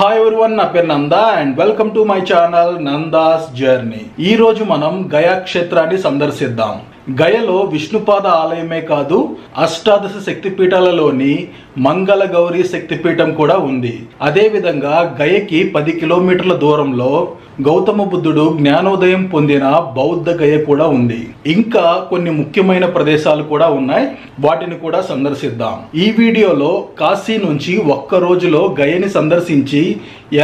hi everyone నా పేరు Nanda and welcome to my channel Nanda's journey ఈ రోజు మనం గయా క్షేత్రాన్ని సందర్శిద్దాం గయలో విష్ణుపాద ఆలయమే కాదు అష్టాదశ శక్తిపీఠాలలోని మంగళ గౌరీ శక్తిపీఠం కూడా ఉంది అదేవిధంగా గయకి పది కిలోమీటర్ల దూరంలో గౌతమ బుద్ధుడు జ్ఞానోదయం పొందిన బౌద్ధ గయ కూడా ఉంది ఇంకా కొన్ని ముఖ్యమైన ప్రదేశాలు కూడా ఉన్నాయి వాటిని కూడా సందర్శిద్దాం ఈ వీడియోలో కాశీ నుంచి ఒక్క రోజులో గయని సందర్శించి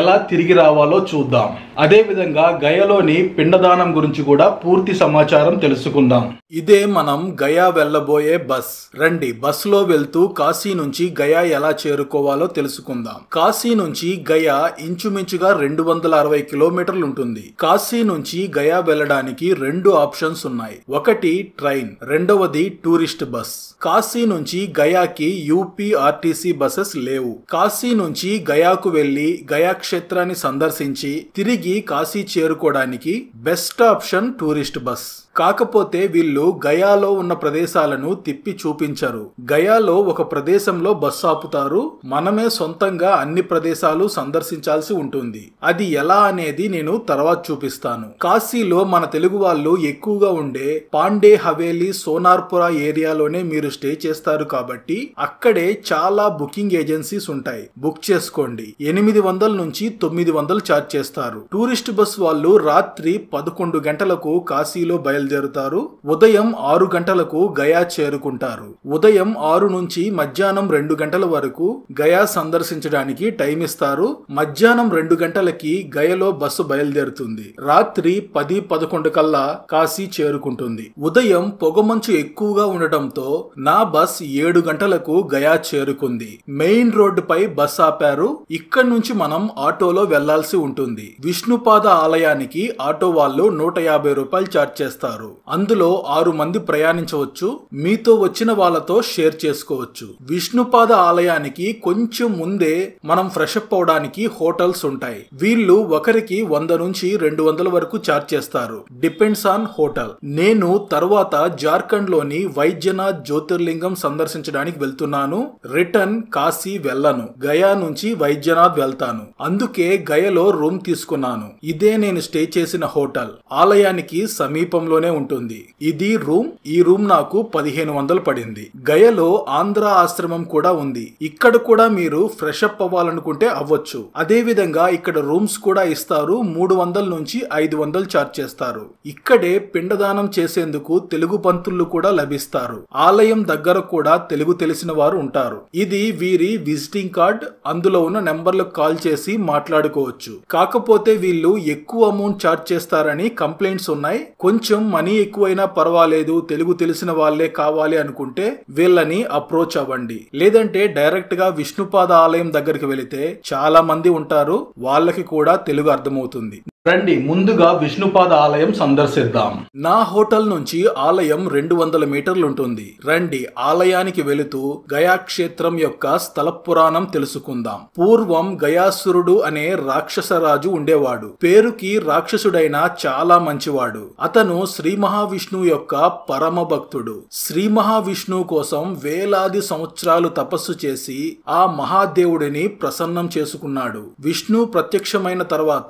ఎలా తిరిగి రావాలో చూద్దాం అదేవిధంగా గయలోని పిండదానం గురించి కూడా పూర్తి సమాచారం తెలుసుకుందాం ఇదే మనం గయా వెళ్ళబోయే బస్ రండి బస్సులో వెళ్తూ కాశీ నుంచి గయా ఎలా చేరుకోవాలో తెలుసుకుందాం కాశీ నుంచి గయా ఇంచుమించుగా రెండు వందల అరవై కిలోమీటర్లు ఉంటుంది కాశీ నుంచి గయా వెళ్ళడానికి రెండు ఆప్షన్స్ ఉన్నాయి ఒకటి ట్రైన్ రెండవది టూరిస్ట్ బస్ కాశీ నుంచి గయాకి యూపీఆర్టీసీ బసెస్ లేవు కాశీ నుంచి గయాకు వెళ్లి గయా క్షేత్రాన్ని సందర్శించి తిరిగి కాశీ చేరుకోవడానికి బెస్ట్ ఆప్షన్ టూరిస్ట్ బస్ కాకపోతే వీళ్ళు గయాలో ఉన్న ప్రదేశాలను తిప్పి చూపించరు గయాలో ఒక ప్రదేశంలో బస్సు ఆపుతారు మనమే సొంతంగా అన్ని ప్రదేశాలు సందర్శించాల్సి ఉంటుంది అది ఎలా అనేది నేను తర్వాత చూపిస్తాను కాశీలో మన తెలుగు వాళ్ళు ఎక్కువగా ఉండే పాండే హవేలీ సోనార్పుర ఏరియాలోనే మీరు స్టే చేస్తారు కాబట్టి అక్కడే చాలా బుకింగ్ ఏజెన్సీస్ ఉంటాయి బుక్ చేసుకోండి ఎనిమిది వందల నుంచి తొమ్మిది వందలు చార్జ్ చేస్తారు టూరిస్ట్ బస్ వాళ్ళు రాత్రి పదకొండు గంటలకు కాశీలో బయలు బయలుదేరుతారు ఉదయం ఆరు గంటలకు గయా చేరుకుంటారు ఉదయం ఆరు నుంచి మధ్యాహ్నం రెండు గంటల వరకు గయా సందర్శించడానికి టైం ఇస్తారు మధ్యాహ్నం రెండు గంటలకి గయలో బస్సు బయలుదేరుతుంది రాత్రి పది పదకొండు కల్లా కాశీ చేరుకుంటుంది ఉదయం పొగమంచు ఎక్కువగా ఉండటంతో నా బస్ ఏడు గంటలకు గయా చేరుకుంది మెయిన్ రోడ్డుపై బస్ ఆపారు ఇక్కడి నుంచి మనం ఆటోలో వెళ్లాల్సి ఉంటుంది విష్ణుపాద ఆలయానికి ఆటో వాళ్ళు నూట యాభై రూపాయలు చార్జ్ చేస్తారు ఉంటారు అందులో ఆరు మంది ప్రయాణించవచ్చు మీతో వచ్చిన వాళ్ళతో షేర్ చేసుకోవచ్చు విష్ణుపాద ఆలయానికి కొంచెం ముందే మనం ఫ్రెష్ అప్ అవడానికి హోటల్స్ ఉంటాయి వీళ్ళు ఒకరికి వంద నుంచి రెండు వందల వరకు చార్జ్ చేస్తారు డిపెండ్స్ ఆన్ హోటల్ నేను తర్వాత జార్ఖండ్ లోని వైద్యనాథ్ జ్యోతిర్లింగం సందర్శించడానికి వెళ్తున్నాను రిటర్న్ కాశీ వెళ్ళను గయా నుంచి వైద్యనాథ్ వెళ్తాను అందుకే గయలో రూమ్ తీసుకున్నాను ఇదే నేను స్టే చేసిన హోటల్ ఆలయానికి సమీపంలోనే లోనే ఉంటుంది ఇది రూమ్ ఈ రూమ్ నాకు పదిహేను వందలు పడింది గయలో ఆంధ్ర ఆశ్రమం కూడా ఉంది ఇక్కడ కూడా మీరు ఫ్రెష్ అప్ అవ్వాలనుకుంటే అవ్వచ్చు అదే విధంగా ఇక్కడ రూమ్స్ కూడా ఇస్తారు మూడు వందల నుంచి ఐదు వందలు చార్జ్ చేస్తారు ఇక్కడే పిండదానం చేసేందుకు తెలుగు పంతులు కూడా లభిస్తారు ఆలయం దగ్గర కూడా తెలుగు తెలిసిన వారు ఉంటారు ఇది వీరి విజిటింగ్ కార్డ్ అందులో ఉన్న నెంబర్లకు కాల్ చేసి మాట్లాడుకోవచ్చు కాకపోతే వీళ్ళు ఎక్కువ అమౌంట్ చార్జ్ చేస్తారని కంప్లైంట్స్ ఉన్నాయి కొంచెం మనీ ఎక్కువైనా పర్వాలేదు తెలుగు తెలిసిన వాళ్లే కావాలి అనుకుంటే వీళ్ళని అప్రోచ్ అవ్వండి లేదంటే డైరెక్ట్ గా విష్ణుపాద ఆలయం దగ్గరికి వెళితే చాలా మంది ఉంటారు వాళ్ళకి కూడా తెలుగు అర్థమవుతుంది రండి ముందుగా విష్ణుపాద ఆలయం సందర్శిద్దాం నా హోటల్ నుంచి ఆలయం రెండు వందల మీటర్లుంటుంది రండి ఆలయానికి వెళుతూ గయా క్షేత్రం యొక్క స్థల పురాణం తెలుసుకుందాం పూర్వం గయాసురుడు అనే రాక్షసరాజు ఉండేవాడు పేరుకి రాక్షసుడైన చాలా మంచివాడు అతను శ్రీ మహావిష్ణువు యొక్క పరమ భక్తుడు శ్రీ మహావిష్ణువు కోసం వేలాది సంవత్సరాలు తపస్సు చేసి ఆ మహాదేవుడిని ప్రసన్నం చేసుకున్నాడు విష్ణు ప్రత్యక్షమైన తర్వాత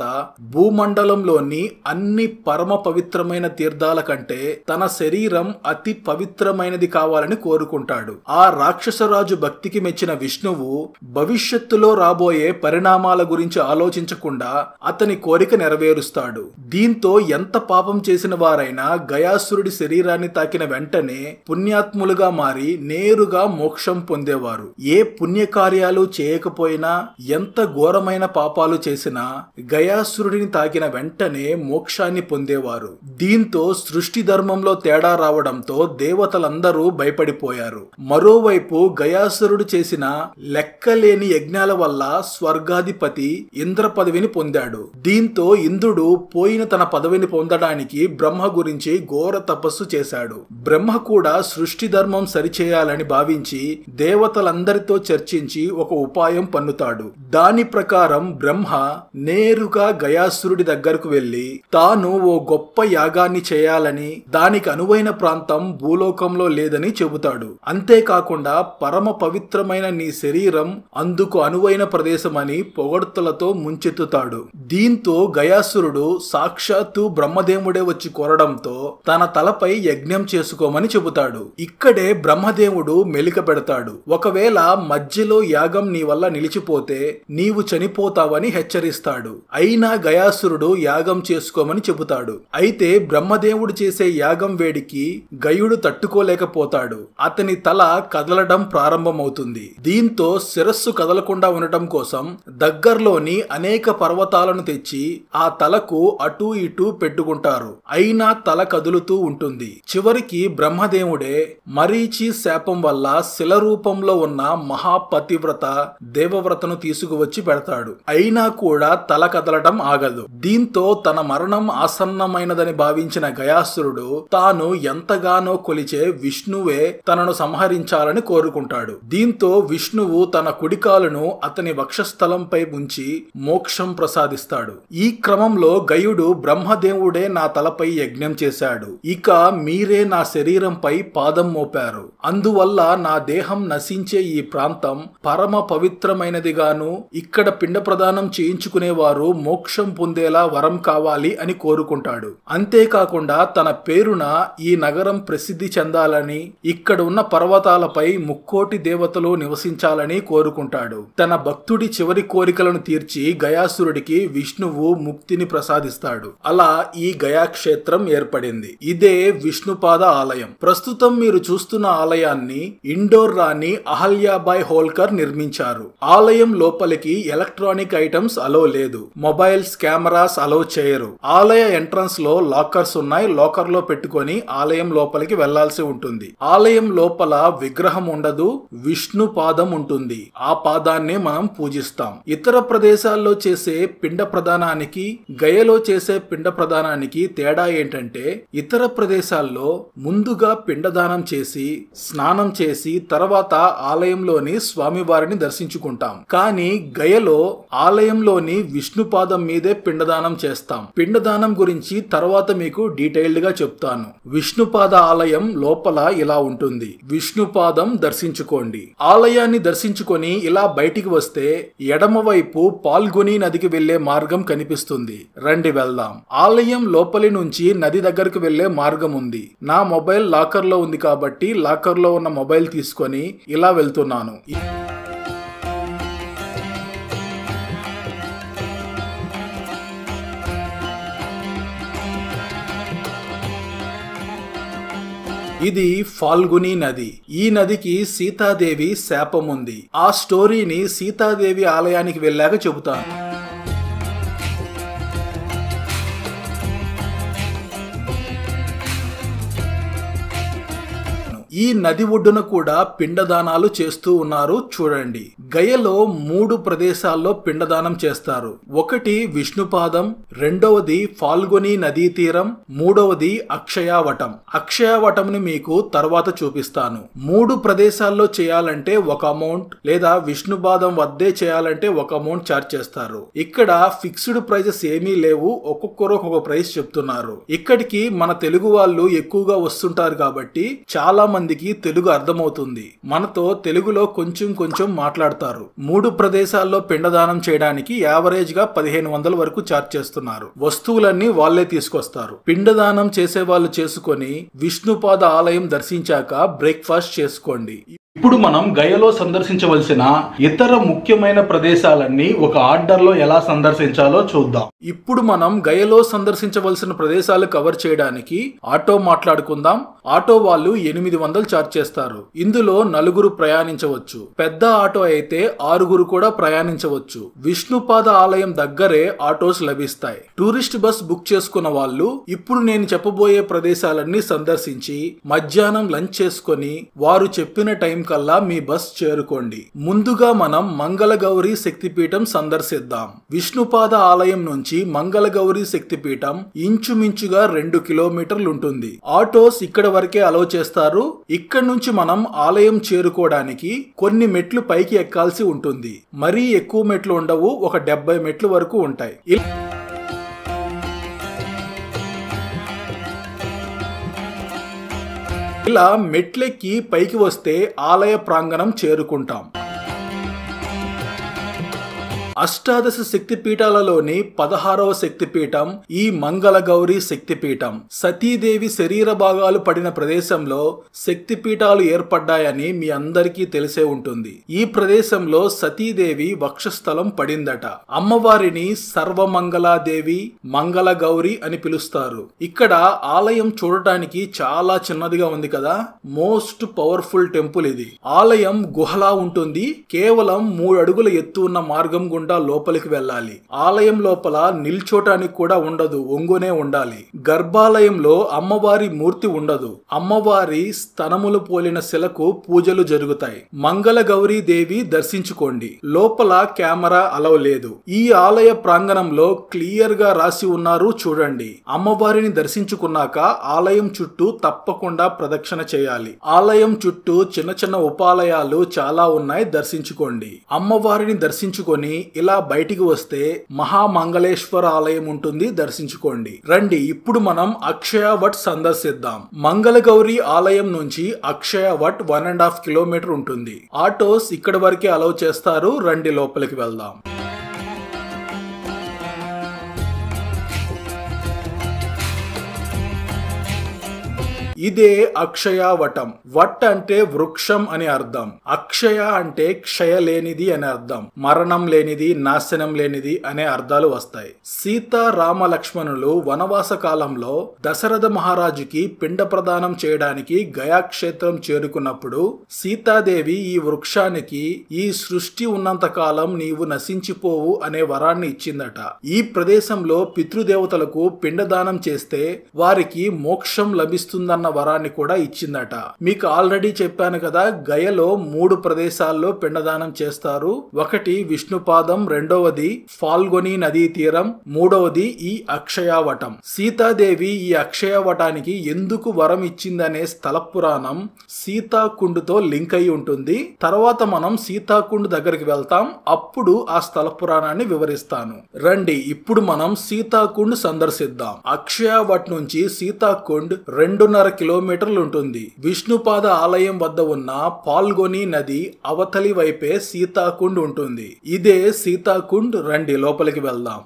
భూమ మండలంలోని అన్ని పరమ పవిత్రమైన తీర్థాల కంటే తన శరీరం అతి పవిత్రమైనది కావాలని కోరుకుంటాడు ఆ రాక్షసరాజు భక్తికి మెచ్చిన విష్ణువు భవిష్యత్తులో రాబోయే పరిణామాల గురించి ఆలోచించకుండా అతని కోరిక నెరవేరుస్తాడు దీంతో ఎంత పాపం చేసిన వారైనా గయాసురుడి శరీరాన్ని తాకిన వెంటనే పుణ్యాత్ములుగా మారి నేరుగా మోక్షం పొందేవారు ఏ పుణ్యకార్యాలు చేయకపోయినా ఎంత ఘోరమైన పాపాలు చేసినా గయాసురుడిని తాకి తాకిన వెంటనే మోక్షాన్ని పొందేవారు దీంతో సృష్టి ధర్మంలో తేడా రావడంతో దేవతలందరూ భయపడిపోయారు మరోవైపు గయాసురుడు చేసిన లెక్కలేని యజ్ఞాల వల్ల స్వర్గాధిపతి ఇంద్ర పదవిని పొందాడు దీంతో ఇంద్రుడు పోయిన తన పదవిని పొందడానికి బ్రహ్మ గురించి ఘోర తపస్సు చేశాడు బ్రహ్మ కూడా సృష్టి ధర్మం సరిచేయాలని భావించి దేవతలందరితో చర్చించి ఒక ఉపాయం పన్నుతాడు దాని ప్రకారం బ్రహ్మ నేరుగా గయాసురుడు సూర్యుడి దగ్గరకు వెళ్లి తాను ఓ గొప్ప యాగాన్ని చేయాలని దానికి అనువైన ప్రాంతం భూలోకంలో లేదని చెబుతాడు అంతేకాకుండా పరమ పవిత్రమైన నీ శరీరం అందుకు అనువైన ప్రదేశమని పొగడ్తలతో ముంచెత్తుతాడు దీంతో గయాసురుడు సాక్షాత్తు బ్రహ్మదేవుడే వచ్చి కోరడంతో తన తలపై యజ్ఞం చేసుకోమని చెబుతాడు ఇక్కడే బ్రహ్మదేవుడు మెలిక పెడతాడు ఒకవేళ మధ్యలో యాగం నీ వల్ల నిలిచిపోతే నీవు చనిపోతావని హెచ్చరిస్తాడు అయినా గయాసు నరకాసురుడు యాగం చేసుకోమని చెబుతాడు అయితే బ్రహ్మదేవుడు చేసే యాగం వేడికి గయుడు తట్టుకోలేకపోతాడు అతని తల కదలడం ప్రారంభమవుతుంది దీంతో శిరస్సు కదలకుండా ఉండటం కోసం దగ్గర్లోని అనేక పర్వతాలను తెచ్చి ఆ తలకు అటూ ఇటూ పెట్టుకుంటారు అయినా తల కదులుతూ ఉంటుంది చివరికి బ్రహ్మదేవుడే మరీచి శాపం వల్ల శిల రూపంలో ఉన్న మహాపతివ్రత దేవవ్రతను తీసుకువచ్చి పెడతాడు అయినా కూడా తల కదలటం ఆగదు దీంతో తన మరణం ఆసన్నమైనదని భావించిన గయాసురుడు తాను ఎంతగానో కొలిచే విష్ణువే తనను సంహరించాలని కోరుకుంటాడు దీంతో విష్ణువు తన కుడికాలను అతని వక్షస్థలంపై ఉంచి మోక్షం ప్రసాదిస్తాడు ఈ క్రమంలో గయుడు బ్రహ్మదేవుడే నా తలపై యజ్ఞం చేశాడు ఇక మీరే నా శరీరంపై పాదం మోపారు అందువల్ల నా దేహం నశించే ఈ ప్రాంతం పరమ పవిత్రమైనదిగాను ఇక్కడ పిండ ప్రదానం చేయించుకునేవారు మోక్షం పొందే కలిగేలా వరం కావాలి అని కోరుకుంటాడు అంతేకాకుండా తన పేరున ఈ నగరం ప్రసిద్ధి చెందాలని ఇక్కడ ఉన్న పర్వతాలపై ముక్కోటి దేవతలు నివసించాలని కోరుకుంటాడు తన భక్తుడి చివరి కోరికలను తీర్చి గయాసురుడికి విష్ణువు ముక్తిని ప్రసాదిస్తాడు అలా ఈ గయా క్షేత్రం ఏర్పడింది ఇదే విష్ణుపాద ఆలయం ప్రస్తుతం మీరు చూస్తున్న ఆలయాన్ని ఇండోర్ రాణి అహల్యాబాయ్ హోల్కర్ నిర్మించారు ఆలయం లోపలికి ఎలక్ట్రానిక్ ఐటమ్స్ అలో లేదు మొబైల్స్ కెమెరా కెమెరాస్ అలౌ చేయరు ఆలయ ఎంట్రన్స్ లో లాకర్స్ ఉన్నాయి లాకర్ లో పెట్టుకొని ఆలయం లోపలికి వెళ్లాల్సి ఉంటుంది ఆలయం లోపల విగ్రహం ఉండదు విష్ణు పాదం ఉంటుంది ఆ పాదాన్ని మనం పూజిస్తాం ఇతర ప్రదేశాల్లో చేసే పిండ ప్రదానానికి గయలో చేసే పిండ ప్రదానానికి తేడా ఏంటంటే ఇతర ప్రదేశాల్లో ముందుగా పిండదానం చేసి స్నానం చేసి తర్వాత ఆలయంలోని స్వామివారిని దర్శించుకుంటాం కానీ గయలో ఆలయంలోని విష్ణుపాదం మీదే పిండ పిండదానం చేస్తాం పిండదానం గురించి తర్వాత మీకు డీటెయిల్డ్గా చెప్తాను విష్ణుపాద ఆలయం లోపల ఇలా ఉంటుంది విష్ణుపాదం దర్శించుకోండి ఆలయాన్ని దర్శించుకొని ఇలా బయటికి వస్తే ఎడమవైపు పాల్గొని నదికి వెళ్లే మార్గం కనిపిస్తుంది రండి వెళ్దాం ఆలయం లోపలి నుంచి నది దగ్గరకు వెళ్లే మార్గం ఉంది నా మొబైల్ లాకర్లో ఉంది కాబట్టి లాకర్లో ఉన్న మొబైల్ తీసుకొని ఇలా వెళ్తున్నాను ఇది ఫాల్గుని నది ఈ నదికి సీతాదేవి శాపముంది ఆ స్టోరీని సీతాదేవి ఆలయానికి వెళ్ళాక చెబుతాను ఈ నది ఒడ్డున కూడా పిండదానాలు చేస్తూ ఉన్నారు చూడండి గయలో మూడు ప్రదేశాల్లో పిండదానం చేస్తారు ఒకటి విష్ణుపాదం రెండవది ఫాల్గుని నదీ తీరం మూడవది అక్షయావటం అక్షయావటంని మీకు తర్వాత చూపిస్తాను మూడు ప్రదేశాల్లో చేయాలంటే ఒక అమౌంట్ లేదా విష్ణుపాదం వద్దే చేయాలంటే ఒక అమౌంట్ ఛార్జ్ చేస్తారు ఇక్కడ ఫిక్స్డ్ ప్రైజెస్ ఏమీ లేవు ఒక్కొక్కరు ఒక్కొక్క ప్రైస్ చెప్తున్నారు ఇక్కడికి మన తెలుగు వాళ్ళు ఎక్కువగా వస్తుంటారు కాబట్టి చాలా మంది మందికి తెలుగు అర్థమవుతుంది మనతో తెలుగులో కొంచెం కొంచెం మాట్లాడతారు మూడు ప్రదేశాల్లో పిండదానం చేయడానికి యావరేజ్ గా పదిహేను వందల వరకు చార్జ్ చేస్తున్నారు వస్తువులన్నీ వాళ్లే తీసుకొస్తారు పిండదానం చేసే వాళ్ళు చేసుకొని విష్ణుపాద ఆలయం దర్శించాక బ్రేక్ఫాస్ట్ చేసుకోండి ఇప్పుడు మనం గయలో సందర్శించవలసిన ఇతర ముఖ్యమైన ప్రదేశాలన్నీ ఒక ఆర్డర్లో ఎలా సందర్శించాలో చూద్దాం ఇప్పుడు మనం గయలో సందర్శించవలసిన ప్రదేశాలు కవర్ చేయడానికి ఆటో మాట్లాడుకుందాం ఆటో వాళ్ళు ఎనిమిది వందలు చార్జ్ చేస్తారు ఇందులో నలుగురు ప్రయాణించవచ్చు పెద్ద ఆటో అయితే ఆరుగురు కూడా ప్రయాణించవచ్చు విష్ణుపాద ఆలయం దగ్గరే ఆటోస్ లభిస్తాయి టూరిస్ట్ బస్ బుక్ చేసుకున్న వాళ్ళు ఇప్పుడు నేను చెప్పబోయే ప్రదేశాలన్నీ సందర్శించి మధ్యాహ్నం లంచ్ చేసుకొని వారు చెప్పిన టైం కల్లా మీ బస్ చేరుకోండి ముందుగా మనం మంగళగౌరి శక్తిపీఠం సందర్శిద్దాం విష్ణుపాద ఆలయం నుంచి మంగళగౌరి శక్తిపీఠం ఇంచుమించుగా రెండు కిలోమీటర్లు ఉంటుంది ఆటోస్ ఇక్కడ వరకే అలో చేస్తారు ఇక్కడ నుంచి మనం ఆలయం చేరుకోవడానికి కొన్ని మెట్లు పైకి ఎక్కాల్సి ఉంటుంది మరీ ఎక్కువ మెట్లు ఉండవు ఒక డెబ్బై మెట్లు వరకు ఉంటాయి ఇలా మెట్లెక్కి పైకి వస్తే ఆలయ ప్రాంగణం చేరుకుంటాం అష్టాదశ శక్తిపీఠాలలోని పదహారవ శక్తిపీఠం ఈ మంగళగౌరి శక్తిపీఠం సతీదేవి శరీర భాగాలు పడిన ప్రదేశంలో శక్తిపీఠాలు ఏర్పడ్డాయని మీ అందరికీ తెలిసే ఉంటుంది ఈ ప్రదేశంలో సతీదేవి వక్షస్థలం పడిందట అమ్మవారిని సర్వమంగళాదేవి మంగళగౌరి అని పిలుస్తారు ఇక్కడ ఆలయం చూడటానికి చాలా చిన్నదిగా ఉంది కదా మోస్ట్ పవర్ఫుల్ టెంపుల్ ఇది ఆలయం గుహలా ఉంటుంది కేవలం మూడు అడుగుల ఎత్తు ఉన్న మార్గం గుండా లేకుండా లోపలికి వెళ్ళాలి ఆలయం లోపల నిల్చోటానికి కూడా ఉండదు ఒంగునే ఉండాలి గర్భాలయంలో అమ్మవారి మూర్తి ఉండదు అమ్మవారి స్తనములు పోలిన శిలకు పూజలు జరుగుతాయి మంగళ గౌరీ దేవి దర్శించుకోండి లోపల కెమెరా అలవ లేదు ఈ ఆలయ ప్రాంగణంలో క్లియర్ గా రాసి ఉన్నారు చూడండి అమ్మవారిని దర్శించుకున్నాక ఆలయం చుట్టూ తప్పకుండా ప్రదక్షిణ చేయాలి ఆలయం చుట్టూ చిన్న చిన్న ఉపాలయాలు చాలా ఉన్నాయి దర్శించుకోండి అమ్మవారిని దర్శించుకొని ఇలా బయటికి వస్తే మహామంగళేశ్వర ఆలయం ఉంటుంది దర్శించుకోండి రండి ఇప్పుడు మనం అక్షయ వట్ సందర్శిద్దాం మంగళగౌరి ఆలయం నుంచి Akshaya Vat one and half kilometre ఉంటుంది ఆటోస్ ఇక్కడ వరకే అలౌ చేస్తారు రండి లోపలికి వెళ్దాం ఇదే అక్షయ వటం వట్ అంటే వృక్షం అని అర్థం అక్షయ అంటే క్షయ లేనిది అని అర్థం మరణం లేనిది నాశనం లేనిది అనే అర్థాలు వస్తాయి సీత రామ లక్ష్మణులు వనవాస కాలంలో దశరథ మహారాజుకి పిండ ప్రదానం చేయడానికి గయా క్షేత్రం చేరుకున్నప్పుడు సీతాదేవి ఈ వృక్షానికి ఈ సృష్టి ఉన్నంత కాలం నీవు నశించిపోవు అనే వరాన్ని ఇచ్చిందట ఈ ప్రదేశంలో పితృదేవతలకు పిండదానం చేస్తే వారికి మోక్షం లభిస్తుందన్న వరాన్ని కూడా ఇచ్చిందట మీకు ఆల్రెడీ చెప్పాను కదా గయలో మూడు ప్రదేశాల్లో పిండదానం చేస్తారు ఒకటి విష్ణుపాదం రెండవది ఫాల్గొని నదీ తీరం మూడవది ఈ అక్షయావటం సీతాదేవి ఈ అక్షయావటానికి ఎందుకు వరం ఇచ్చిందనే స్థల పురాణం సీతాకుండుతో లింక్ అయి ఉంటుంది తర్వాత మనం సీతాకుండు దగ్గరికి వెళ్తాం అప్పుడు ఆ స్థల పురాణాన్ని వివరిస్తాను రండి ఇప్పుడు మనం సీతాకుండ్ సందర్శిద్దాం అక్షయావట్ నుంచి సీతాకుండ్ రెండున్నర కిలోమీటర్లు ఉంటుంది విష్ణుపాద ఆలయం వద్ద ఉన్న పాల్గొని నది అవతలి వైపే సీతాకుండ్ ఉంటుంది ఇదే సీతాకుండ్ రండి లోపలికి వెళ్దాం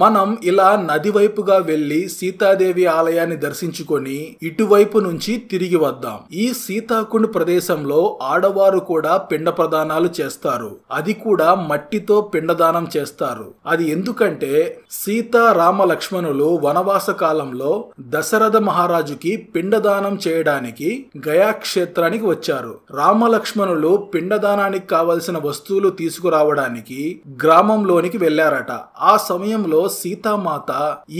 మనం ఇలా నది వైపుగా వెళ్లి సీతాదేవి ఆలయాన్ని దర్శించుకొని ఇటువైపు నుంచి తిరిగి వద్దాం ఈ సీతాకుండ్ ప్రదేశంలో ఆడవారు కూడా పిండ ప్రదానాలు చేస్తారు అది కూడా మట్టితో పిండదానం చేస్తారు అది ఎందుకంటే సీతారామ లక్ష్మణులు వనవాస కాలంలో దశరథ మహారాజుకి పిండదానం చేయడానికి గయా క్షేత్రానికి వచ్చారు రామ లక్ష్మణులు పిండదానానికి కావలసిన వస్తువులు తీసుకురావడానికి గ్రామంలోనికి వెళ్లారట ఆ సమయంలో సమయంలో సీతామాత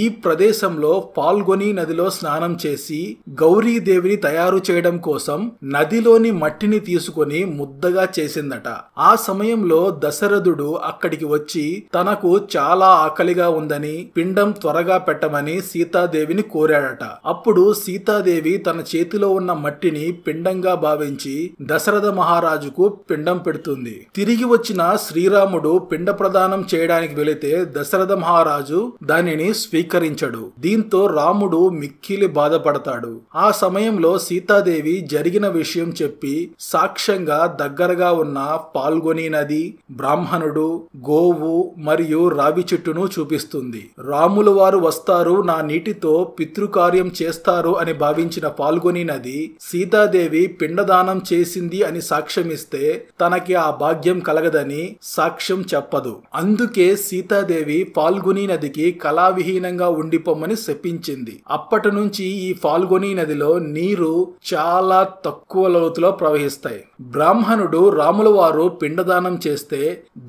ఈ ప్రదేశంలో పాల్గొని నదిలో స్నానం చేసి గౌరీదేవిని తయారు చేయడం కోసం నదిలోని మట్టిని తీసుకొని ముద్దగా చేసిందట ఆ సమయంలో దశరథుడు అక్కడికి వచ్చి తనకు చాలా ఆకలిగా ఉందని పిండం త్వరగా పెట్టమని సీతాదేవిని కోరాడట అప్పుడు సీతాదేవి తన చేతిలో ఉన్న మట్టిని పిండంగా భావించి దశరథ మహారాజుకు పిండం పెడుతుంది తిరిగి వచ్చిన శ్రీరాముడు పిండ ప్రదానం చేయడానికి వెళితే దశరథ మహారాజు మహారాజు దానిని స్వీకరించడు దీంతో రాముడు మిక్కిలి బాధపడతాడు ఆ సమయంలో సీతాదేవి జరిగిన విషయం చెప్పి సాక్ష్యంగా దగ్గరగా ఉన్న పాల్గొని నది బ్రాహ్మణుడు గోవు మరియు రావి చెట్టును చూపిస్తుంది రాములు వారు వస్తారు నా నీటితో పితృకార్యం చేస్తారు అని భావించిన పాల్గొని నది సీతాదేవి పిండదానం చేసింది అని సాక్ష్యమిస్తే తనకి ఆ భాగ్యం కలగదని సాక్ష్యం చెప్పదు అందుకే సీతాదేవి పాల్గొని ఫాల్గుని నదికి కళావిహీనంగా ఉండిపోమ్మని శపించింది అప్పటి నుంచి ఈ ఫాల్గుని నదిలో నీరు చాలా తక్కువ లోతులో ప్రవహిస్తాయి బ్రాహ్మణుడు రాముల వారు పిండదానం చేస్తే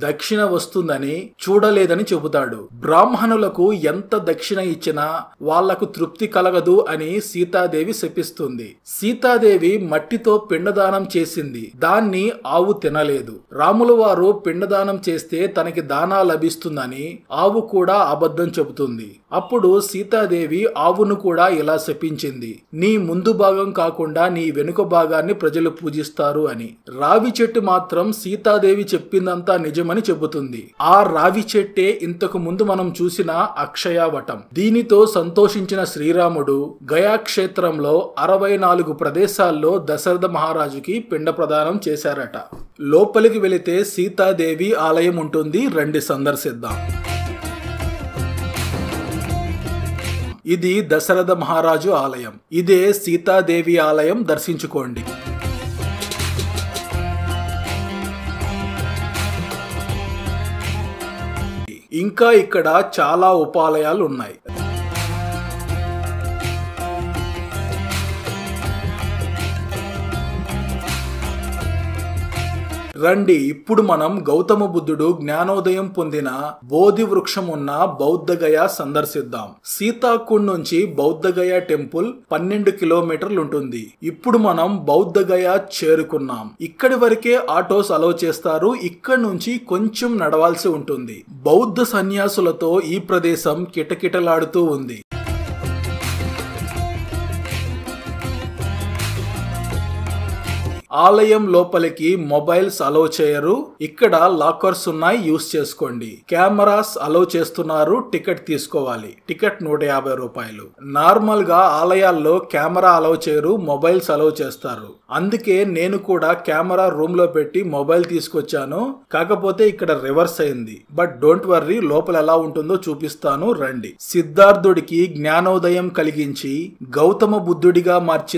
దక్షిణ వస్తుందని చూడలేదని చెబుతాడు బ్రాహ్మణులకు ఎంత దక్షిణ ఇచ్చినా వాళ్లకు తృప్తి కలగదు అని సీతాదేవి శపిస్తుంది సీతాదేవి మట్టితో పిండదానం చేసింది దాన్ని ఆవు తినలేదు రాముల వారు పిండదానం చేస్తే తనకి దానా లభిస్తుందని ఆవు కూడా అబద్ధం చెబుతుంది అప్పుడు సీతాదేవి ఆవును కూడా ఇలా శపించింది నీ ముందు భాగం కాకుండా నీ వెనుక భాగాన్ని ప్రజలు పూజిస్తారు అని రావి చెట్టు మాత్రం సీతాదేవి చెప్పిందంతా నిజమని చెబుతుంది ఆ రావి చెట్టే ఇంతకు ముందు మనం చూసిన అక్షయావటం దీనితో సంతోషించిన శ్రీరాముడు గయా క్షేత్రంలో అరవై నాలుగు ప్రదేశాల్లో దశరథ మహారాజుకి పిండ ప్రదానం చేశారట లోపలికి వెళితే సీతాదేవి ఆలయం ఉంటుంది రండి సందర్శిద్దాం ఇది దశరథ మహారాజు ఆలయం ఇదే సీతాదేవి ఆలయం దర్శించుకోండి ఇంకా ఇక్కడ చాలా ఉపాలయాలు ఉన్నాయి రండి ఇప్పుడు మనం గౌతమ బుద్ధుడు జ్ఞానోదయం పొందిన బోధి వృక్షం ఉన్న బౌద్ధగయ సందర్శిద్దాం సీతాకుండ్ నుంచి బౌద్ధగయ టెంపుల్ పన్నెండు కిలోమీటర్లు ఉంటుంది ఇప్పుడు మనం బౌద్ధగయ చేరుకున్నాం ఇక్కడి వరకే ఆటోస్ అలవ్ చేస్తారు ఇక్కడి నుంచి కొంచెం నడవాల్సి ఉంటుంది బౌద్ధ సన్యాసులతో ఈ ప్రదేశం కిటకిటలాడుతూ ఉంది ఆలయం లోపలికి మొబైల్స్ అలౌ చేయరు ఇక్కడ లాకర్స్ ఉన్నాయి యూస్ చేసుకోండి కెమెరాస్ అలౌ చేస్తున్నారు టికెట్ తీసుకోవాలి టికెట్ నూట యాభై రూపాయలు నార్మల్ గా ఆలయాల్లో కెమెరా అలౌ చేయరు మొబైల్స్ అలౌ చేస్తారు అందుకే నేను కూడా కెమెరా రూమ్ లో పెట్టి మొబైల్ తీసుకొచ్చాను కాకపోతే ఇక్కడ రివర్స్ అయింది బట్ డోంట్ వర్రీ లోపల ఎలా ఉంటుందో చూపిస్తాను రండి సిద్ధార్థుడికి జ్ఞానోదయం కలిగించి గౌతమ బుద్ధుడిగా మార్చిన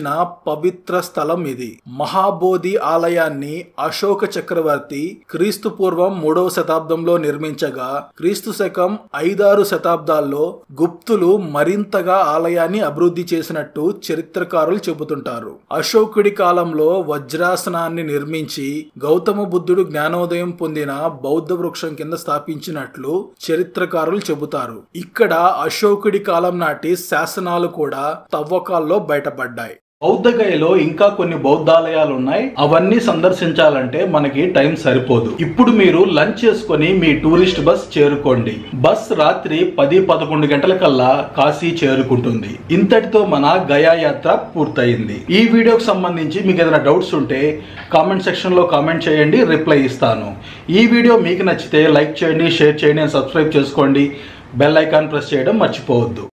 పవిత్ర స్థలం ఇది మహాబు మహాబోధి ఆలయాన్ని అశోక చక్రవర్తి క్రీస్తు పూర్వం మూడవ శతాబ్దంలో నిర్మించగా క్రీస్తు శకం ఐదారు శతాబ్దాల్లో గుప్తులు మరింతగా ఆలయాన్ని అభివృద్ధి చేసినట్టు చరిత్రకారులు చెబుతుంటారు అశోకుడి కాలంలో వజ్రాసనాన్ని నిర్మించి గౌతమ బుద్ధుడు జ్ఞానోదయం పొందిన బౌద్ధ వృక్షం కింద స్థాపించినట్లు చరిత్రకారులు చెబుతారు ఇక్కడ అశోకుడి కాలం నాటి శాసనాలు కూడా తవ్వకాల్లో బయటపడ్డాయి బౌద్ధగయలో ఇంకా కొన్ని బౌద్ధాలయాలు ఉన్నాయి అవన్నీ సందర్శించాలంటే మనకి టైం సరిపోదు ఇప్పుడు మీరు లంచ్ చేసుకుని మీ టూరిస్ట్ బస్ చేరుకోండి బస్ రాత్రి పది పదకొండు గంటల కల్లా కాశీ చేరుకుంటుంది ఇంతటితో మన గయా యాత్ర పూర్తయింది ఈ వీడియోకి సంబంధించి మీకు ఏదైనా డౌట్స్ ఉంటే కామెంట్ సెక్షన్ లో కామెంట్ చేయండి రిప్లై ఇస్తాను ఈ వీడియో మీకు నచ్చితే లైక్ చేయండి షేర్ చేయండి సబ్స్క్రైబ్ చేసుకోండి బెల్ ఐకాన్ ప్రెస్ చేయడం మర్చిపోవద్దు